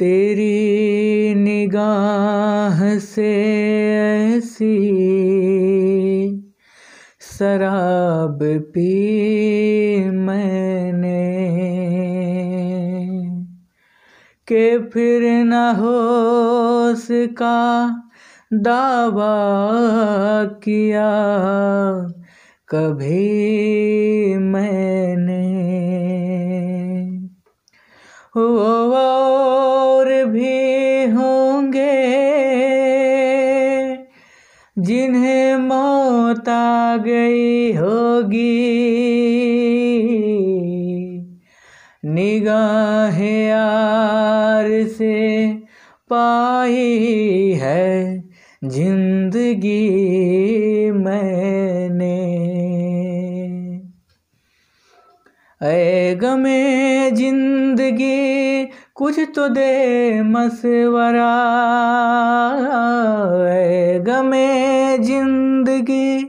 तेरी निगाह से ऐसी शराब पी मैंने के फिर न हो का दावा किया कभी मैंने वो जिन्हें मौत आ गई होगी निगाहें यार से पाई है जिंदगी मैंने ऐ गमे जिंदगी कुछ तो दे मसवरा ऐ गमे जिंदगी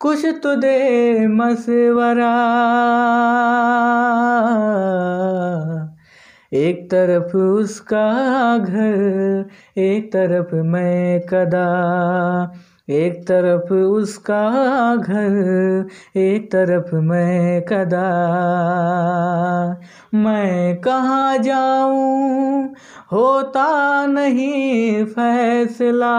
कुछ तो दे मसवरा एक तरफ उसका घर एक तरफ मैं कदा एक तरफ उसका घर एक तरफ मैं कदा मैं कहाँ जाऊँ होता नहीं फैसला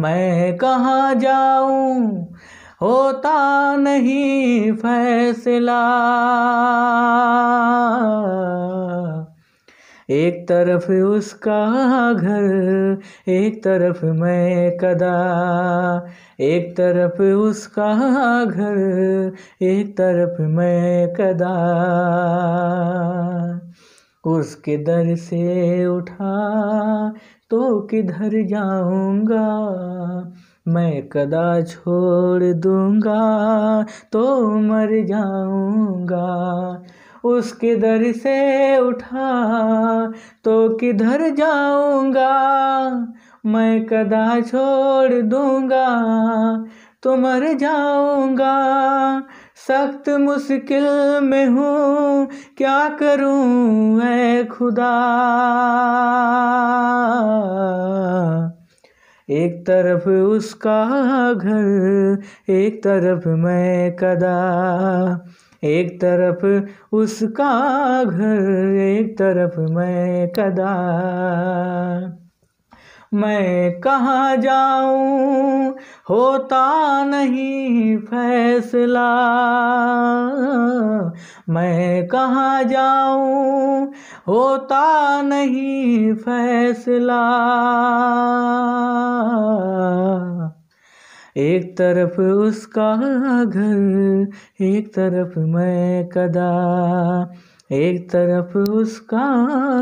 मैं कहाँ जाऊँ होता नहीं फैसला एक तरफ उसका घर एक तरफ मैं कदा एक तरफ उसका घर एक तरफ मैं कदा उसके दर से उठा तो किधर जाऊंगा मैं कदा छोड़ दूंगा तो मर जाऊंगा उसके दर से उठा तो किधर जाऊंगा मैं कदा छोड़ दूंगा तो मर जाऊंगा सख्त मुश्किल में हूँ क्या करूँ है खुदा एक तरफ उसका घर एक तरफ मैं कदा एक तरफ उसका घर एक तरफ मैं कदा मैं कहाँ जाऊँ होता नहीं फैसला मैं कहाँ जाऊँ होता नहीं फैसला एक तरफ उसका घर एक तरफ मैं कदा एक तरफ उसका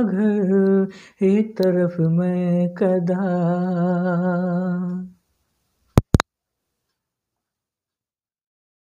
घर एक तरफ मैं कदा